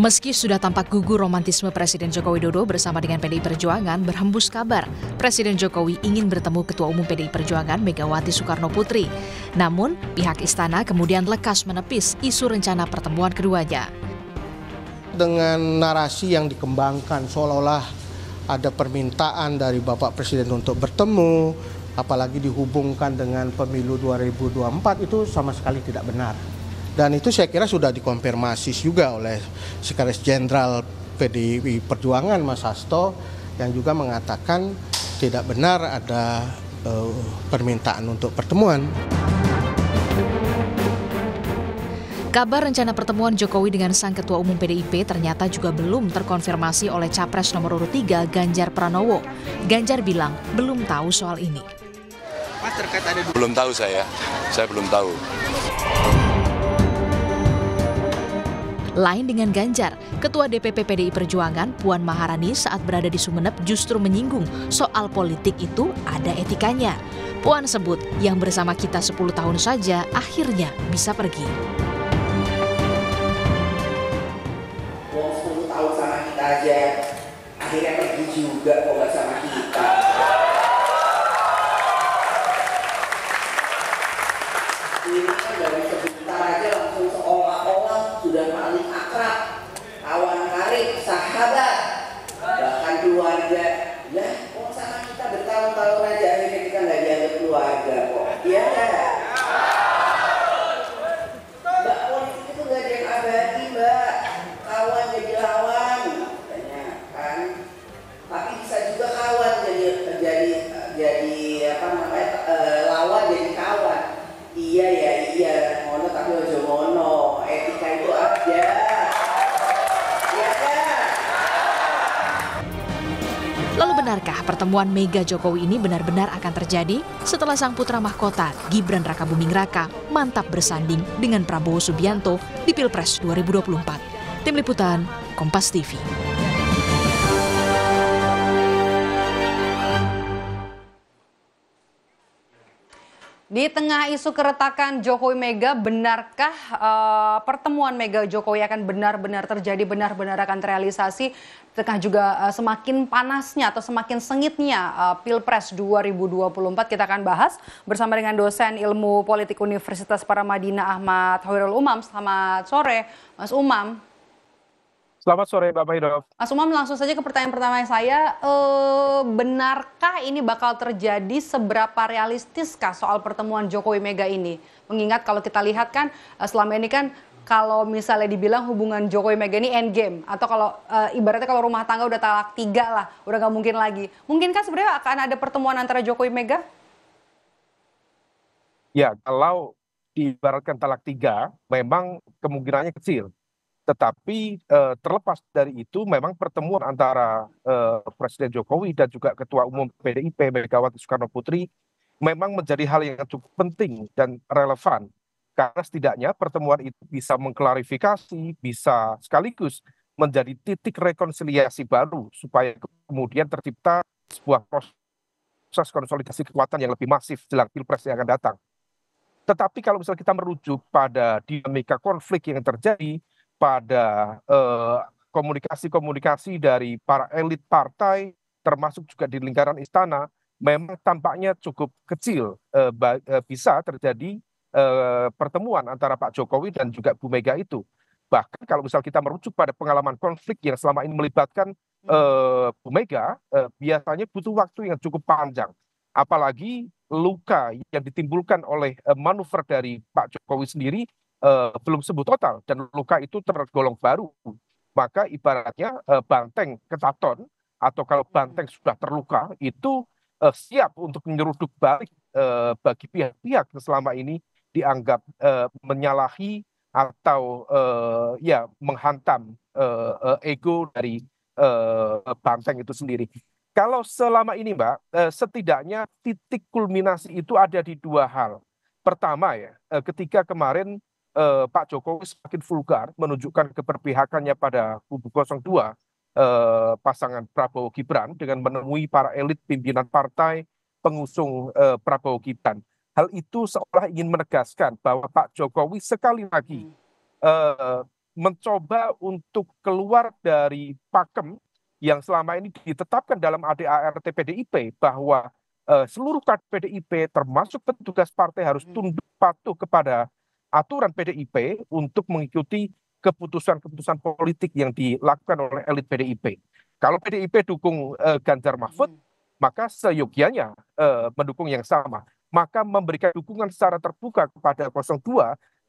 Meski sudah tampak gugur romantisme Presiden Joko Widodo bersama dengan PDI Perjuangan berhembus kabar Presiden Jokowi ingin bertemu Ketua Umum PDI Perjuangan Megawati Soekarno Putri. Namun, pihak istana kemudian lekas menepis isu rencana pertemuan keduanya. Dengan narasi yang dikembangkan seolah-olah ada permintaan dari Bapak Presiden untuk bertemu, apalagi dihubungkan dengan pemilu 2024 itu sama sekali tidak benar. Dan itu saya kira sudah dikonfirmasi juga oleh Sekretaris Jenderal PDI Perjuangan Mas Hasto yang juga mengatakan tidak benar ada uh, permintaan untuk pertemuan. Kabar rencana pertemuan Jokowi dengan sang ketua umum PDIP ternyata juga belum terkonfirmasi oleh capres nomor urut 3 Ganjar Pranowo. Ganjar bilang belum tahu soal ini. Mas terkait ada belum tahu saya. Saya belum tahu. Lain dengan Ganjar, Ketua DPP PDI Perjuangan Puan Maharani saat berada di Sumeneb justru menyinggung soal politik itu ada etikanya. Puan sebut yang bersama kita 10 tahun saja akhirnya bisa pergi. Wong 10 tahun sama kita aja, akhirnya pergi juga kok sama kita. pertemuan Mega Jokowi ini benar-benar akan terjadi setelah sang putra mahkota Gibran Raka Buming Raka mantap bersanding dengan Prabowo Subianto di Pilpres 2024. Tim Liputan, Kompas TV. Di tengah isu keretakan Jokowi Mega, benarkah uh, pertemuan Mega Jokowi akan benar-benar terjadi, benar-benar akan terrealisasi? Tengah juga uh, semakin panasnya atau semakin sengitnya uh, Pilpres 2024 kita akan bahas bersama dengan dosen ilmu politik Universitas Paramadina Ahmad Hoirul Umam. Selamat sore, Mas Umam. Selamat sore Bapak Hidop. Mas Umam langsung saja ke pertanyaan pertama saya. E, benarkah ini bakal terjadi seberapa realistiskah soal pertemuan Jokowi Mega ini? Mengingat kalau kita lihat kan eh, selama ini kan kalau misalnya dibilang hubungan Jokowi Mega ini endgame atau kalau e, ibaratnya kalau rumah tangga udah talak tiga lah, udah nggak mungkin lagi. Mungkinkah sebenarnya akan ada pertemuan antara Jokowi Mega? Ya, kalau diibaratkan talak tiga, memang kemungkinannya kecil tetapi uh, terlepas dari itu, memang pertemuan antara uh, Presiden Jokowi dan juga Ketua Umum PDIP Megawati Soekarno Putri memang menjadi hal yang cukup penting dan relevan karena setidaknya pertemuan itu bisa mengklarifikasi, bisa sekaligus menjadi titik rekonsiliasi baru supaya kemudian tercipta sebuah proses konsolidasi kekuatan yang lebih masif jelang pilpres yang akan datang. Tetapi kalau misalnya kita merujuk pada dinamika konflik yang terjadi, pada eh, komunikasi-komunikasi dari para elit partai, termasuk juga di lingkaran istana, memang tampaknya cukup kecil eh, eh, bisa terjadi pertemuan antara Pak Jokowi dan juga Bu Mega itu. Bahkan kalau misal kita merujuk pada pengalaman konflik yang selama ini melibatkan eh, Bu Mega, eh, biasanya butuh waktu yang cukup panjang. Apalagi luka yang ditimbulkan oleh manuver dari Pak Jokowi sendiri uh, belum sembuh total dan luka itu tergolong baru, maka ibaratnya uh, banteng ketaton atau kalau hmm. banteng sudah terluka itu uh, siap untuk menyeruduk balik uh, bagi pihak-pihak selama ini dianggap uh, menyalahi atau uh, ya menghantam uh, uh, ego dari uh, banteng itu sendiri. Kalau selama ini, Mbak, setidaknya titik kulminasi itu ada di dua hal. Pertama ya, ketika kemarin eh, Pak Jokowi semakin vulgar menunjukkan keberpihakannya pada kubu 02 eh, pasangan Prabowo Gibran dengan menemui para elit pimpinan partai pengusung eh, Prabowo Gibran. Hal itu seolah ingin menegaskan bahwa Pak Jokowi sekali lagi hmm. eh, mencoba untuk keluar dari pakem yang selama ini ditetapkan dalam ADART PDIP bahwa eh, seluruh kader PDIP termasuk petugas partai harus hmm. tunduk patuh kepada aturan PDIP untuk mengikuti keputusan-keputusan politik yang dilakukan oleh elit PDIP. Kalau PDIP dukung uh, Ganjar Mahfud, hmm. maka seyogianya uh, mendukung yang sama. Maka memberikan dukungan secara terbuka kepada 02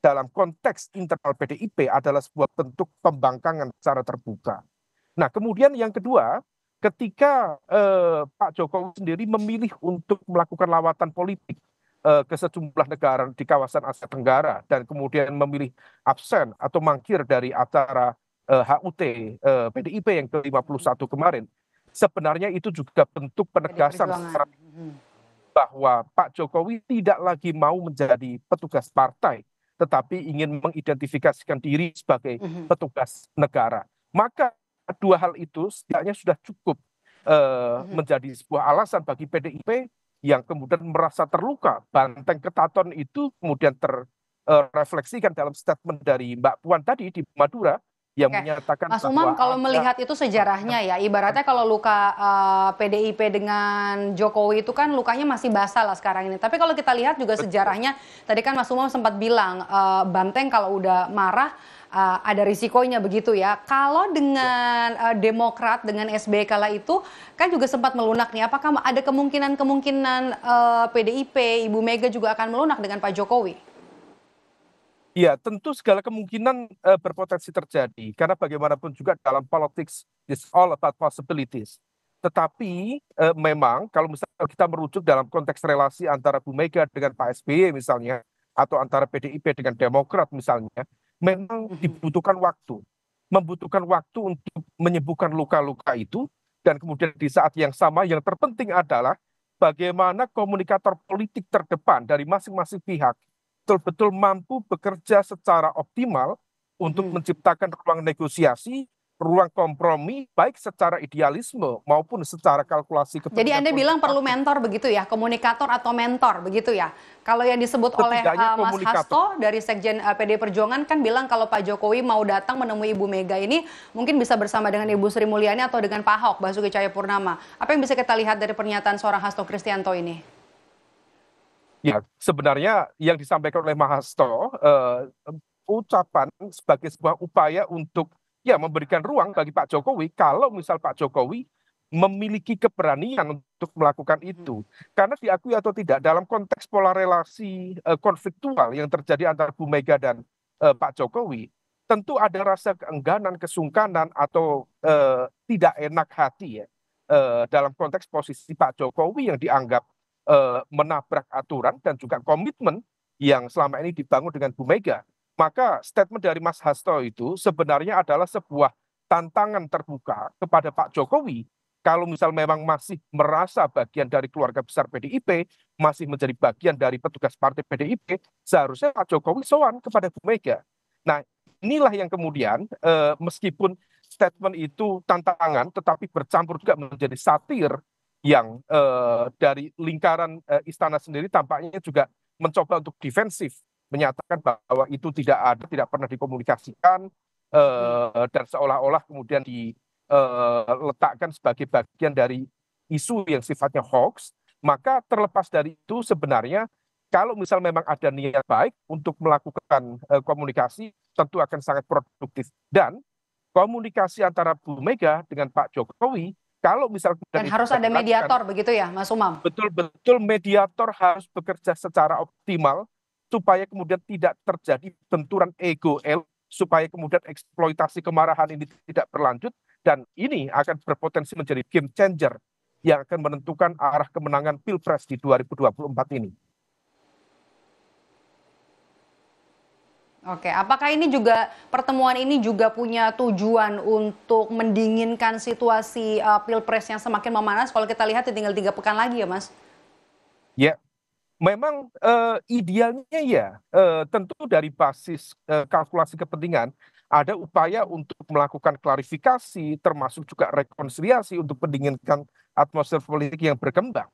dalam konteks internal PDIP adalah sebuah bentuk pembangkangan secara terbuka. Nah, kemudian yang kedua, ketika uh, Pak Jokowi sendiri memilih untuk melakukan lawatan politik uh, ke sejumlah negara di kawasan Asia Tenggara dan kemudian memilih absen atau mangkir dari acara uh, eh, HUT uh, eh, PDIP yang ke-51 mm-hmm. kemarin. Sebenarnya itu juga bentuk penegasan mm-hmm. bahwa Pak Jokowi tidak lagi mau menjadi petugas partai tetapi ingin mengidentifikasikan diri sebagai mm-hmm. petugas negara. Maka dua hal itu setidaknya sudah cukup uh, menjadi sebuah alasan bagi PDIP yang kemudian merasa terluka banteng ketaton itu kemudian terrefleksikan eh, dalam statement dari Mbak Puan tadi di Madura yang Oke. menyatakan Mas Umam kalau melihat itu sejarahnya ya ibaratnya kalau luka uh, eh, PDIP dengan Jokowi itu kan lukanya masih basah lah sekarang ini tapi kalau kita lihat juga sejarahnya tadi kan Mas Umam sempat bilang uh, banteng kalau udah marah uh, ada risikonya begitu ya. Kalau dengan uh, Demokrat dengan SBY kala itu kan juga sempat melunak nih. Apakah ada kemungkinan-kemungkinan uh, eh, PDIP Ibu Mega juga akan melunak dengan Pak Jokowi? Ya tentu segala kemungkinan uh, berpotensi terjadi karena bagaimanapun juga dalam politics it's all about possibilities. Tetapi eh, memang kalau misalnya kita merujuk dalam konteks relasi antara Bu Mega dengan Pak SBY misalnya, atau antara PDIP dengan Demokrat misalnya, memang dibutuhkan waktu. Membutuhkan waktu untuk menyembuhkan luka-luka itu. Dan kemudian di saat yang sama yang terpenting adalah bagaimana komunikator politik terdepan dari masing-masing pihak betul-betul mampu bekerja secara optimal untuk mm. menciptakan ruang negosiasi ruang kompromi baik secara idealisme maupun secara kalkulasi Jadi Anda bilang perlu mentor begitu ya, komunikator atau mentor begitu ya. Kalau yang disebut oleh uh, Mas Hasto dari Sekjen uh, eh, PD Perjuangan kan bilang kalau Pak Jokowi mau datang menemui Ibu Mega ini mungkin bisa bersama dengan Ibu Sri Mulyani atau dengan Pak Ahok Basuki Cahayapurnama. Apa yang bisa kita lihat dari pernyataan seorang Hasto Kristianto ini? Ya, sebenarnya yang disampaikan oleh Mas Hasto uh, ucapan sebagai sebuah upaya untuk ya memberikan ruang bagi Pak Jokowi kalau misal Pak Jokowi memiliki keberanian untuk melakukan itu. Karena diakui atau tidak dalam konteks pola relasi uh, konfliktual yang terjadi antara Bu Mega dan uh, Pak Jokowi, tentu ada rasa keengganan, kesungkanan atau uh, tidak enak hati ya dalam konteks posisi Pak Jokowi yang dianggap menabrak aturan dan juga komitmen yang selama ini dibangun dengan Bu Mega. Maka statement dari Mas Hasto itu sebenarnya adalah sebuah tantangan terbuka kepada Pak Jokowi kalau misal memang masih merasa bagian dari keluarga besar PDIP, masih menjadi bagian dari petugas partai PDIP, seharusnya Pak Jokowi soan kepada Bu Mega. Nah, inilah yang kemudian eh, meskipun statement itu tantangan, tetapi bercampur juga menjadi satir yang eh, dari lingkaran eh, istana sendiri tampaknya juga mencoba untuk defensif menyatakan bahwa itu tidak ada, tidak pernah dikomunikasikan eh, dan seolah-olah kemudian diletakkan eh, sebagai bagian dari isu yang sifatnya hoax, maka terlepas dari itu sebenarnya kalau misal memang ada niat baik untuk melakukan eh, komunikasi tentu akan sangat produktif dan komunikasi antara Bu Mega dengan Pak Jokowi kalau misal dan harus ada mediator begitu ya Mas Umam betul-betul mediator harus bekerja secara optimal supaya kemudian tidak terjadi benturan ego supaya kemudian eksploitasi kemarahan ini tidak berlanjut dan ini akan berpotensi menjadi game changer yang akan menentukan arah kemenangan Pilpres di 2024 ini. Oke, apakah ini juga pertemuan ini juga punya tujuan untuk mendinginkan situasi uh, Pilpres yang semakin memanas kalau kita lihat ya tinggal tiga pekan lagi ya, Mas? Ya, Memang eh, idealnya ya, eh, tentu dari basis eh, kalkulasi kepentingan ada upaya untuk melakukan klarifikasi, termasuk juga rekonsiliasi untuk mendinginkan atmosfer politik yang berkembang.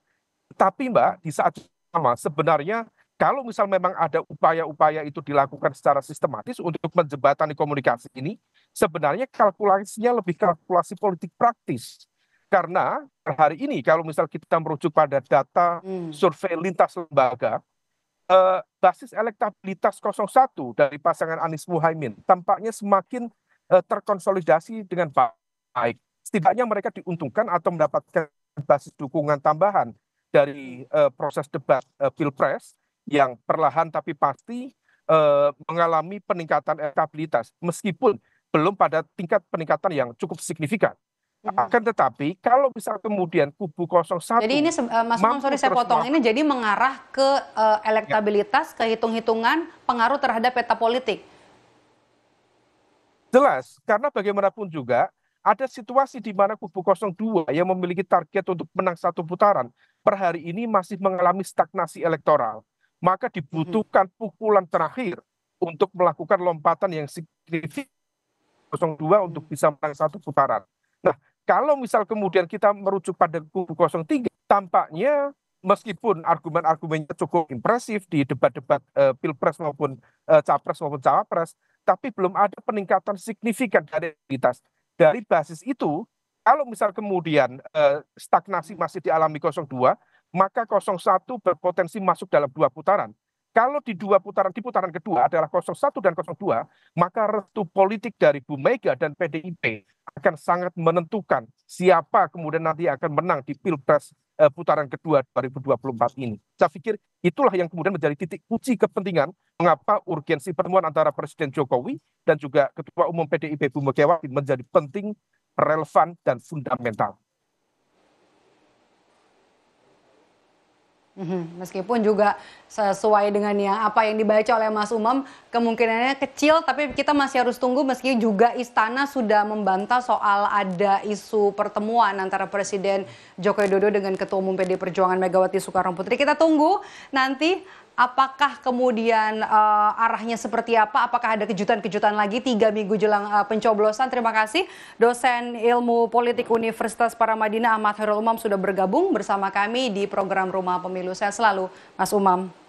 Tapi Mbak, di saat sama sebenarnya kalau misal memang ada upaya-upaya itu dilakukan secara sistematis untuk menjembatani komunikasi ini, sebenarnya kalkulasinya lebih kalkulasi politik praktis karena hari ini kalau misal kita merujuk pada data hmm. survei lintas lembaga, eh, basis elektabilitas 01 dari pasangan Anies Muhaimin tampaknya semakin eh, terkonsolidasi dengan baik. Setidaknya mereka diuntungkan atau mendapatkan basis dukungan tambahan dari eh, proses debat eh, pilpres yang perlahan tapi pasti eh, mengalami peningkatan elektabilitas meskipun belum pada tingkat peningkatan yang cukup signifikan. Akan iya. tetapi kalau misal kemudian kubu 01 Jadi ini eh, Mas Umam, sorry saya potong. Ini jadi mengarah ke uh, elektabilitas, ya. ke hitung-hitungan pengaruh terhadap peta politik. Jelas, karena bagaimanapun juga ada situasi di mana kubu dua yang memiliki target untuk menang satu putaran per hari ini masih mengalami stagnasi elektoral. Maka dibutuhkan mm-hmm. pukulan terakhir untuk melakukan lompatan yang signifikan 02 untuk bisa menang satu putaran. Nah, kalau misal kemudian kita merujuk pada kubu 03, tampaknya meskipun argumen-argumennya cukup impresif di debat-debat uh, pilpres maupun uh, capres maupun cawapres, tapi belum ada peningkatan signifikan dari realitas. Dari basis itu, kalau misal kemudian eh, stagnasi masih dialami 02, maka 01 berpotensi masuk dalam dua putaran. Kalau di dua putaran di putaran kedua adalah 01 dan 02, maka restu politik dari Bu Mega dan PDIP akan sangat menentukan siapa kemudian nanti akan menang di Pilpres eh, putaran kedua 2024 ini. Saya pikir itulah yang kemudian menjadi titik kunci kepentingan mengapa urgensi pertemuan antara Presiden Jokowi dan juga Ketua Umum PDIP Bu Megawati menjadi penting, relevan, dan fundamental. Mhm. Meskipun juga sesuai dengan yang apa yang dibaca oleh Mas Umam, kemungkinannya kecil, tapi kita masih harus tunggu meski juga Istana sudah membantah soal ada isu pertemuan antara Presiden Joko Widodo dengan Ketua Umum PD Perjuangan Megawati Soekarno Putri. Kita tunggu nanti apakah kemudian uh, arahnya seperti apa? Apakah ada kejutan-kejutan lagi tiga minggu jelang uh, pencoblosan? Terima kasih dosen ilmu politik Universitas Paramadina Ahmad Herul Umam sudah bergabung bersama kami di program Rumah Pemilu. Saya selalu, Mas Umam.